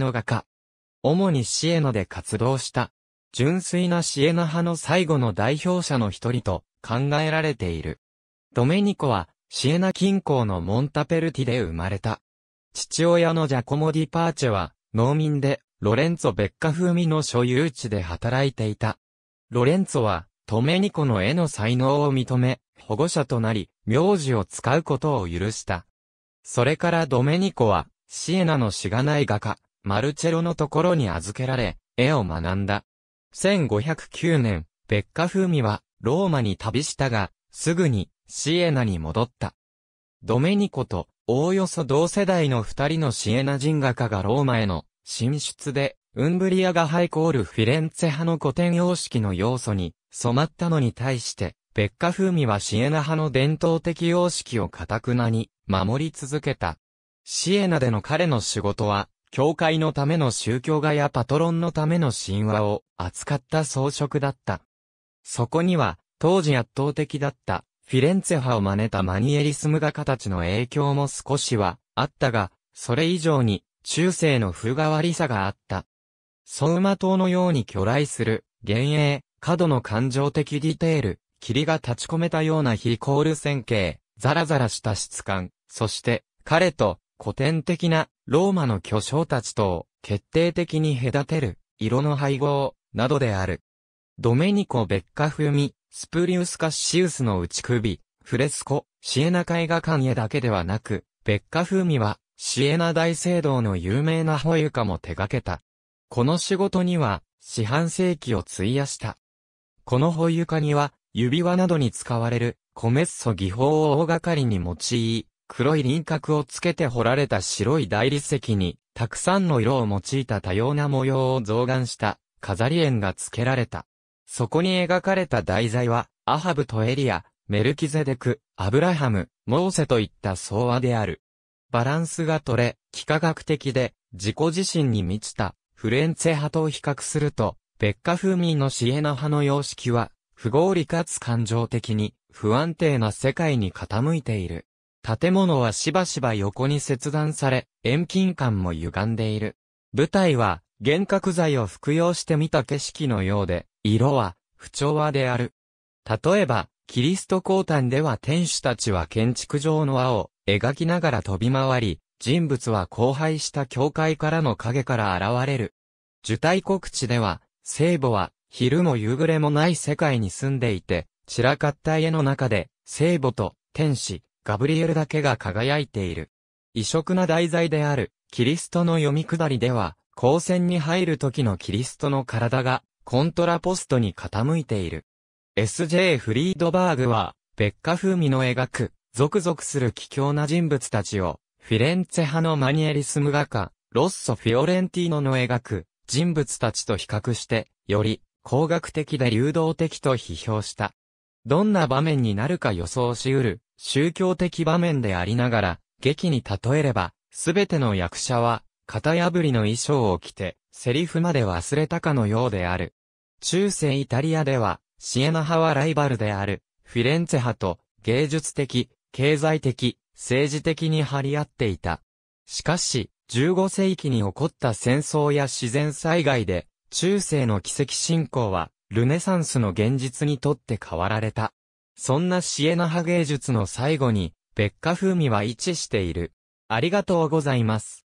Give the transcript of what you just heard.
の画家。主にシエナで活動した。純粋なシエナ派の最後の代表者の一人と考えられている。ドメニコはシエナ近郊のモンタペルティで生まれた。父親のジャコモ・ディパーチェは農民でロレンツォ・ベッカ風味の所有地で働いていた。ロレンツォはドメニコの絵の才能を認め、保護者となり、名字を使うことを許した。それからドメニコは、シエナのしがない画家、マルチェロのところに預けられ、絵を学んだ。1509年、ベッカ風味はローマに旅したが、すぐにシエナに戻った。ドメニコとおおよそ同世代の二人のシエナ人画家がローマへの進出で、ウンブリアがハイコールフィレンツェ派の古典様式の要素に染まったのに対して、ベッカ風味はシエナ派の伝統的様式をカくなに守り続けた。シエナでの彼の仕事は教会のための宗教画やパトロンのための神話を扱った装飾だった。そこには、当時圧倒的だったフィレンツェ派を真似たマニエリスム画家たちの影響も少しはあったが、それ以上に中世の風変わりさがあった。ソウマ島のように巨来する、幻影、過度の感情的ディテール、霧が立ち込めたようなヒコール線形、ザラザラした質感、そして、彼と古典的なローマの巨匠たちと決定的に隔てる色の配合などである。ドメニコ・ベッカ風味、スプリウス・カッシウスの内首、フレスコ、シエナ絵画館へだけではなく、ベッカ風味はシエナ大聖堂の有名な保有家も手掛けた。この仕事には四半世紀を費やした。この保有家には指輪などに使われるコメッソ技法を大掛かりに用い、黒い輪郭をつけて彫られた白い大理石に、たくさんの色を用いた多様な模様を増顔した飾り縁がつけられた。そこに描かれた題材は、アハブとエリア、メルキゼデク、アブラハム、モーセといった相和である。バランスが取れ、幾何学的で、自己自身に満ちた、フレンツェ派と比較すると、ベッカ風味のシエナ派の様式は、不合理かつ感情的に、不安定な世界に傾いている。建物はしばしば横に切断され、遠近感も歪んでいる。舞台は、幻覚剤を服用して見た景色のようで、色は、不調和である。例えば、キリスト降誕では天使たちは建築上の輪を描きながら飛び回り、人物は荒廃した教会からの影から現れる。受胎告知では、聖母は昼も夕暮れもない世界に住んでいて、散らかった家の中で聖母と天使、ガブリエルだけが輝いている。異色な題材である、キリストの読み下りでは、光線に入る時のキリストの体が、コントラポストに傾いている。S.J. フリードバーグは、ベッカ風味の描く、続々する奇境な人物たちを、フィレンツェ派のマニエリスム画家、ロッソ・フィオレンティーノの描く、人物たちと比較して、より、工学的で流動的と批評した。どんな場面になるか予想しうる、宗教的場面でありながら、劇に例えれば、すべての役者は、型破りの衣装を着て、セリフまで忘れたかのようである。中世イタリアでは、シエナ派はライバルである、フィレンツェ派と、芸術的、経済的、政治的に張り合っていた。しかし、15世紀に起こった戦争や自然災害で、中世の奇跡信仰は、ルネサンスの現実にとって変わられた。そんなシエナ派芸術の最後に、別家風味は一致している。ありがとうございます。